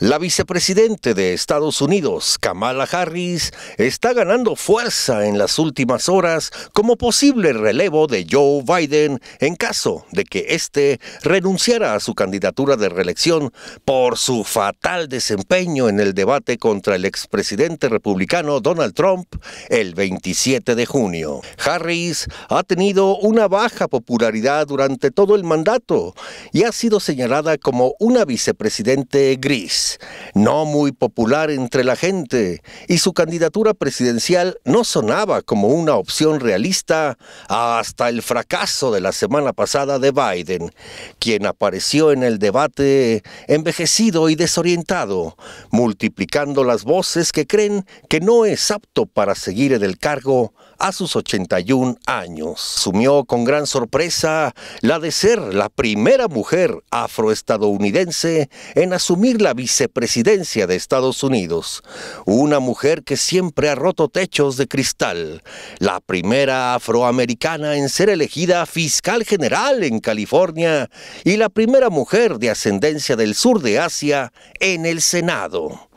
La vicepresidente de Estados Unidos, Kamala Harris, está ganando fuerza en las últimas horas como posible relevo de Joe Biden en caso de que éste renunciara a su candidatura de reelección por su fatal desempeño en el debate contra el expresidente republicano Donald Trump el 27 de junio. Harris ha tenido una baja popularidad durante todo el mandato y ha sido señalada como una vicepresidente gris no muy popular entre la gente, y su candidatura presidencial no sonaba como una opción realista hasta el fracaso de la semana pasada de Biden, quien apareció en el debate envejecido y desorientado, multiplicando las voces que creen que no es apto para seguir en el cargo a sus 81 años. Sumió con gran sorpresa la de ser la primera mujer afroestadounidense en asumir la visita vicepresidencia de Estados Unidos, una mujer que siempre ha roto techos de cristal, la primera afroamericana en ser elegida fiscal general en California y la primera mujer de ascendencia del sur de Asia en el Senado.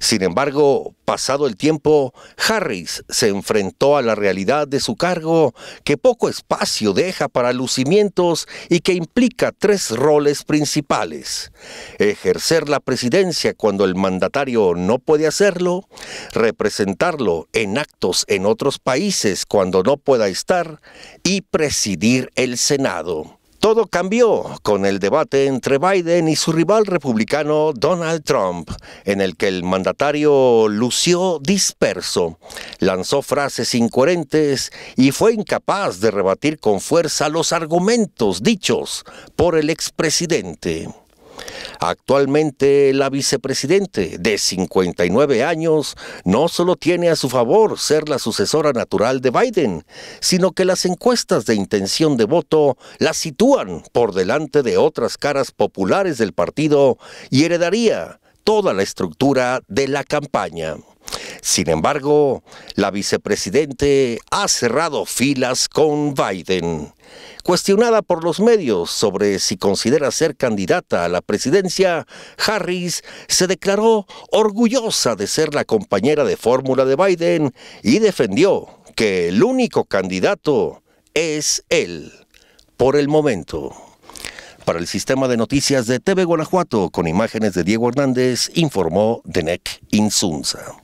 Sin embargo, pasado el tiempo, Harris se enfrentó a la realidad de su cargo, que poco espacio deja para lucimientos y que implica tres roles principales. Ejercer la presidencia cuando el mandatario no puede hacerlo, representarlo en actos en otros países cuando no pueda estar y presidir el Senado. Todo cambió con el debate entre Biden y su rival republicano Donald Trump, en el que el mandatario lució disperso, lanzó frases incoherentes y fue incapaz de rebatir con fuerza los argumentos dichos por el expresidente. Actualmente la vicepresidente de 59 años no solo tiene a su favor ser la sucesora natural de Biden, sino que las encuestas de intención de voto la sitúan por delante de otras caras populares del partido y heredaría toda la estructura de la campaña. Sin embargo, la vicepresidente ha cerrado filas con Biden. Cuestionada por los medios sobre si considera ser candidata a la presidencia, Harris se declaró orgullosa de ser la compañera de fórmula de Biden y defendió que el único candidato es él, por el momento. Para el sistema de noticias de TV Guanajuato, con imágenes de Diego Hernández, informó Denek Insunza.